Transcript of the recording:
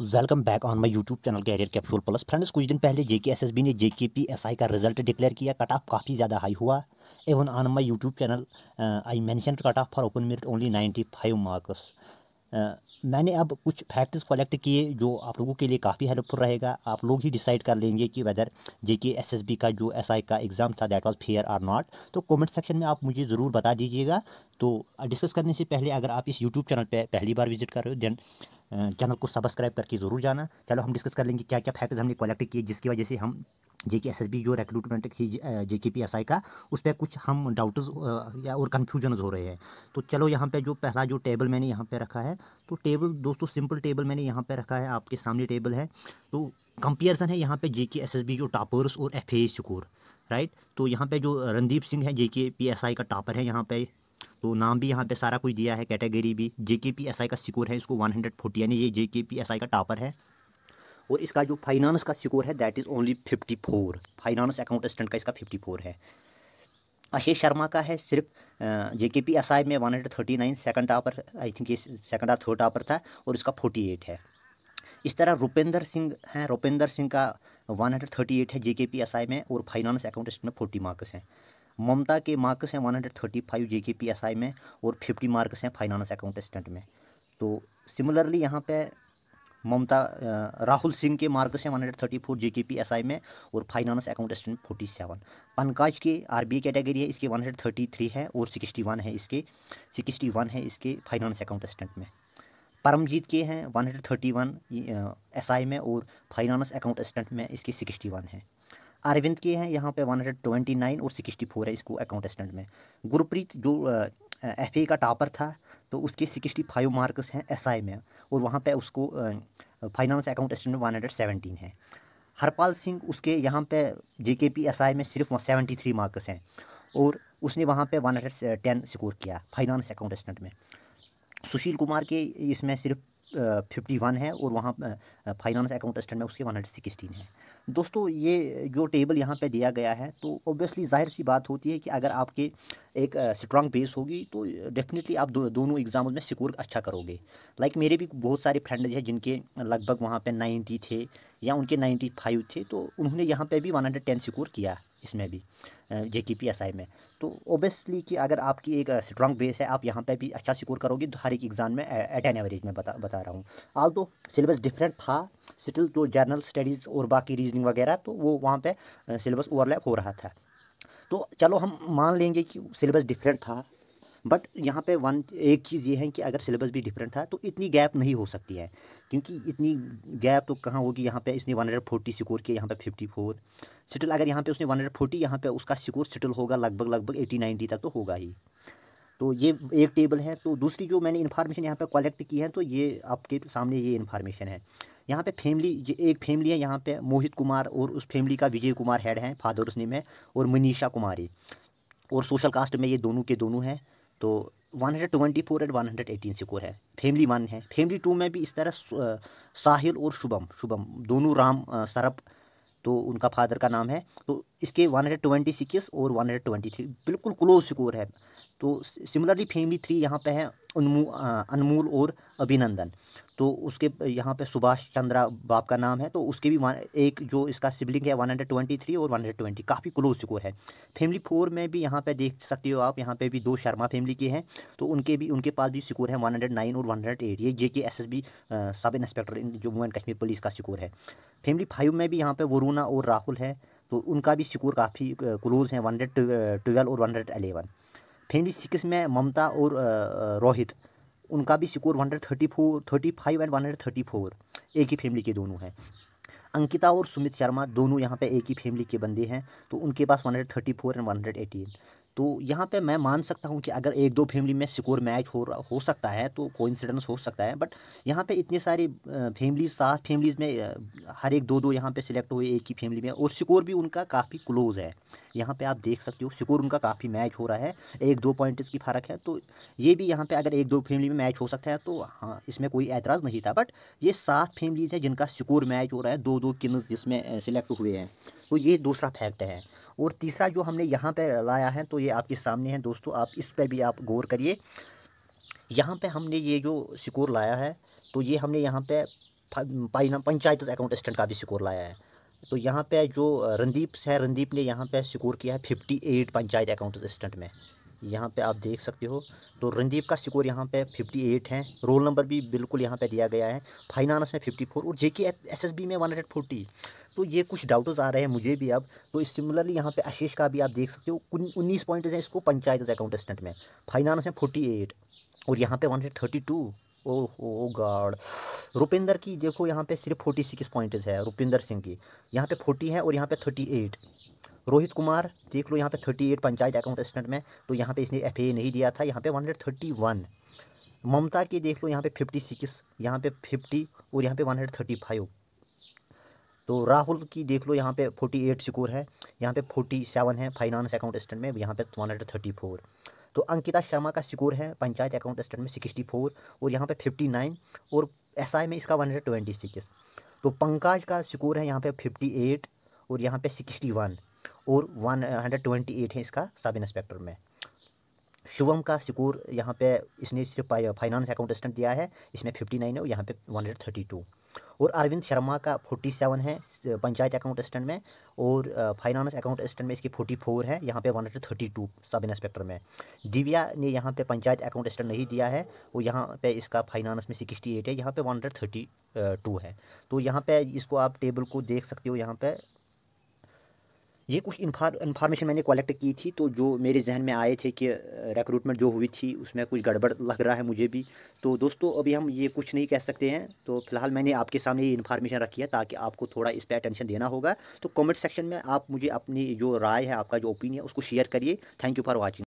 welcome back on my YouTube channel career capsule plus friends कुछ दिन पहले जे B ने जे के पी एस आई का रिजल्ट डिक्लेयर किया कट ऑफ काफ़ी ज़्यादा हाई हुआ even on my YouTube channel I mention cut off for open merit only ninety five marks मैंने अब कुछ फैक्ट्स कलेक्ट किए जो आप लोगों के लिए काफ़ी हेल्पफुल रहेगा आप लोग ही डिसाइड कर लेंगे कि वेदर जे के एस एस बी का जो एस आई का एग्ज़ाम था that was fair or not तो कमेंट सेक्शन में आप मुझे ज़रूर बता दीजिएगा तो डिस्कस uh, करने से पहले अगर आप इस यूट्यूब चैनल पर पहली बार विजिट कर रहे हो देन चैनल को सब्सक्राइब करके ज़रूर जाना चलो हम डिस्कस कर लेंगे क्या क्या फैक्ट्स हमने कलेक्ट किए जिसकी वजह से हम J K S S B जो रिक्रूटमेंट थी J K P S I का उस पर कुछ हम डाउट्स या और कन्फ्यूजन हो रहे हैं तो चलो यहाँ पे जो पहला जो टेबल मैंने यहाँ पे रखा है तो टेबल दोस्तों सिंपल टेबल मैंने यहाँ पे रखा है आपके सामने टेबल है तो कंपेरिजन है यहाँ पे J K S S B जो टॉपर्स और एफ ए स्कोर राइट तो यहाँ पर जो रणदीप सिंह है जे के पी एस आई का टॉपर है यहाँ पर तो नाम भी यहाँ पे सारा कुछ दिया है कैटेगरी भी जे के पी एस आई का सिक्योर है इसको वन हंड्रेड फोर्टी यानी ये J K P S I का टापर है और इसका जो फाइनेंस का सिक्योर है that is only fifty four finance account assistant का इसका फिफ्टी फोर है अशेष शर्मा का है सिर्फ जे के पी एस आई में one hundred thirty nine second topper I think ये सेकेंड थर्ड टापर था और इसका फोर्टी एट है इस तरह रुपेंद्र सिंह हैं रुपेंद्र सिंह का वन हंड्रेड थर्टी एट है जे के पी एस आई में और फाइनेंस अकाउंट स्टेंट में फोर्टी मार्क्स हैं ममता के मार्क्स हैं one hundred thirty five J K P S I में और फिफ्टी मार्क्स हैं फाइनेंस अकाउंटेस्टेंट में तो सिमिलरली यहाँ पे ममता राहुल सिंह के मार्क्स हैं one hundred thirty four J K P S I में और finance account assistant forty seven Pankaj के आर बी कैटेगरी है इसके वन हंड्रेड थर्टी थ्री है और सिक्सटी वन है इसके सिक्सटी वन है इसके फाइनेंस अकाउंटेस्टेंट में परमजीत के हैं one hundred thirty one S I में और फाइनानस अकाउंट में इसके सिक्सटी वन है अरविंद के हैं यहाँ पे 129 और 64 है इसको अकाउंटेस्टेंट में गुरप्रीत जो एफ का टॉपर था तो उसके 65 मार्क्स हैं एस में और वहाँ पे उसको फाइनेंस अकाउंटेस्टेंट में 117 है हरपाल सिंह उसके यहाँ पे J K P S I में सिर्फ सेवेंटी थ्री मार्क्स हैं और उसने वहाँ पे वन हंड्रेड टेन स्कोर किया फाइनेंस अकाउंटेस्टेंट में सुशील कुमार के इसमें सिर्फ फिफ्टी वन है और वहाँ फाइनेंस अकाउंट स्टैंड में उसके वन हंड्रेड सिक्सटीन है दोस्तों ये जो टेबल यहाँ पे दिया गया है तो ऑब्वियसली जाहिर सी बात होती है कि अगर आपके एक स्ट्रांग बेस होगी तो डेफिनेटली आप दो, दोनों एग्ज़ाम में स्कोर अच्छा करोगे लाइक मेरे भी बहुत सारे फ्रेंड हैं जिनके लगभग वहाँ पर नाइन्टी थे या उनके नाइन्टी फाइव थे तो उन्होंने यहाँ पर भी वन हंड्रेड टेन स्कोर किया इसमें भी जे के पी एस आई में तो ओबियसली कि अगर आपकी एक स्ट्रॉन्ग बेस है आप यहाँ पे भी अच्छा सिक्योर करोगे तो हर एक एग्ज़ाम में एट एन एवरेज में बता बता रहा हूँ आल तो सिलेबस डिफरेंट था स्टिल जो जर्नल स्टडीज़ और बाकी रीजनिंग वगैरह तो वो वहाँ पे सिलेबस ओवरलैप हो रहा था तो चलो हम मान लेंगे कि सिलेबस डिफरेंट था बट यहाँ पे वन एक चीज़ ये है कि अगर सिलेबस भी डिफरेंट था तो इतनी गैप नहीं हो सकती है क्योंकि इतनी गैप तो कहाँ होगी यहाँ पे इसने वन हंड्रेड फोर्टी स्कोर किया यहाँ पे फिफ्टी फोर स्टिल अगर यहाँ पे उसने वन हंड्रेड फोर्टी यहाँ पर उसका स्कोर स्टिल होगा लगभग लगभग एटी नाइन्टी तक तो होगा ही तो ये एक टेबल है तो दूसरी जो मैंने इन्फॉर्मेशन यहाँ पर कलेक्ट की है तो ये आपके सामने ये इन्फॉर्मेशन है यहाँ पे फैमिली एक फैमिली है यहाँ पे मोहित कुमार और उस फैमिली का विजय कुमार हेड है फादर उसने में और मनीषा कुमारी और सोशल कास्ट में ये दोनों के दोनों हैं तो 124 एंड 118 स्कोर है फैमिली वन है फैमिली टू में भी इस तरह साहिल और शुभम शुभम दोनों राम सरप तो उनका फादर का नाम है तो इसके 126 और 123 बिल्कुल क्लोज स्कोर है तो सिमिलरली फैमिली थ्री यहाँ पे है अनमोल और अभिनंदन तो उसके यहाँ पे सुभाष चंद्रा बाप का नाम है तो उसके भी एक जो इसका सिबलिंग है 123 और 120 काफ़ी क्लोज स्कोर है फैमिली फोर में भी यहाँ पे देख सकते हो आप यहाँ पे भी दो शर्मा फैमिली के हैं तो उनके भी उनके पास भी स्कोर है 109 और 108 ये J K S S B sub inspector Jammu and Kashmir police का स्कोर है फैमिली फाइव में भी यहाँ पर वरुणा और राहुल है तो उनका भी स्कोर काफ़ी क्लोज है वन हंड्रेड और one hundred eleven family six में ममता और रोहित उनका भी score one hundred thirty four thirty five and one hundred thirty four एक ही फैमिली के दोनों हैं अंकिता और सुमित शर्मा दोनों यहाँ पे एक ही फैमिली के बंदे हैं तो उनके पास one hundred thirty four and one hundred eighteen तो यहाँ पे मैं मान सकता हूँ कि अगर एक दो फैमिली में सिक्योर मैच हो हो सकता है तो कोइंसिडेंस हो सकता है बट यहाँ पे इतने सारी फैमिलीज सात फैमिलीज़ में हर एक दो दो यहाँ पे सिलेक्ट हुए एक ही फैमिली में और स्कोर भी उनका काफ़ी क्लोज है यहाँ पे आप देख सकते हो सिकोर उनका काफ़ी मैच हो रहा है एक दो पॉइंट की फ़र्क है तो ये भी यहाँ पे अगर एक दो फैमिली में मैच हो सकता है तो हाँ इसमें कोई एतराज़ नहीं था बट ये सात फैमिलीज़ हैं जिनका सिकोर मैच हो रहा है दो दो किन्स जिसमें सिलेक्ट हुए हैं तो ये दूसरा फैक्ट है और तीसरा जो हमने यहाँ पर लाया है तो ये आपके सामने है दोस्तों आप इस पर भी आप गौर करिए यहाँ पर हमने ये जो सिकोर लाया है तो ये हमने यहाँ पर पंचायत अकाउंट स्टैंड का भी स्कोर लाया है तो यहाँ पे जो रणदीप है रणदीप ने यहाँ पे सिक्योर किया है fifty eight panchayat account assistant में यहाँ पे आप देख सकते हो तो रणदीप का स्कोर यहाँ पे 58 है रोल नंबर भी बिल्कुल यहाँ पे दिया गया है फाइनानस में 54 और जेके एसएसबी में 140 तो ये कुछ डाउट्स आ रहे हैं मुझे भी अब तो सिमिलरली यहाँ पे आशीष का भी आप देख सकते हो उन्नीस पॉइंट हैं इसको पंचायत अकाउंट असिस्टेंट में फाइनानस में फोर्टी और यहाँ पर वन ओहो गाड रुपिंदर की देखो यहाँ पे सिर्फ फोर्टी सिक्स पॉइंट है रुपिंदर सिंह की यहाँ पे फोर्टी है और यहाँ पे थर्टी एट रोहित कुमार देख लो यहाँ पे thirty eight panchayat account assistant में तो यहाँ पे इसने एफ नहीं दिया था यहाँ पे one hundred thirty one Mamta की देख लो यहाँ पे फिफ्टी सिक्स यहाँ पे फिफ्टी और यहाँ पे वन हंड्रेड थर्टी फाइव तो राहुल की देख लो यहाँ पे 48 स्कोर है यहाँ पे 47 है फाइनेंस अकाउंट स्टेंट में यहाँ पे 134 तो अंकिता शर्मा का स्कोर है पंचायत अकाउंट स्टेंट में 64 और यहाँ पे 59 और एसआई में इसका 126 तो पंकज का स्कोर है यहाँ पे 58 और यहाँ पे 61 और 128 है इसका सब इंस्पेक्टर में शुभम का स्कोर यहाँ पे इसने सिर्फ फाइनेंस अकाउंट स्टेंट दिया है इसमें फिफ्टी है और यहाँ पर वन और अरविंद शर्मा का फोर्टी सेवन है पंचायत अकाउंट असिस्टेंट में और फाइनेंस अकाउंट असिस्टेंट में इसकी फोर्टी फोर है यहाँ पे one hundred thirty two sub inspector में दिव्या ने यहाँ पे पंचायत अकाउंट असिस्टेंट नहीं दिया है और यहाँ पे इसका फाइनेंस में सिक्सटी एट है यहाँ पे वन हंड्रेड थर्टी टू है तो यहाँ पे इसको आप टेबल को देख सकते हो यहाँ पे ये कुछ इन्फॉर्मेशन मैंने कलेक्ट की थी तो जो मेरे जहन में आए थे कि रिक्रूटमेंट जो हुई थी उसमें कुछ गड़बड़ लग रहा है मुझे भी तो दोस्तों अभी हम ये कुछ नहीं कह सकते हैं तो फिलहाल मैंने आपके सामने ये इन्फॉर्मेशन रखी है ताकि आपको थोड़ा इस पर अटेंशन देना होगा तो कमेंट सेक्शन में आप मुझे अपनी जो राय है आपका जो ओपिनियन उसको शेयर करिए थैंक यू फॉर वॉचिंग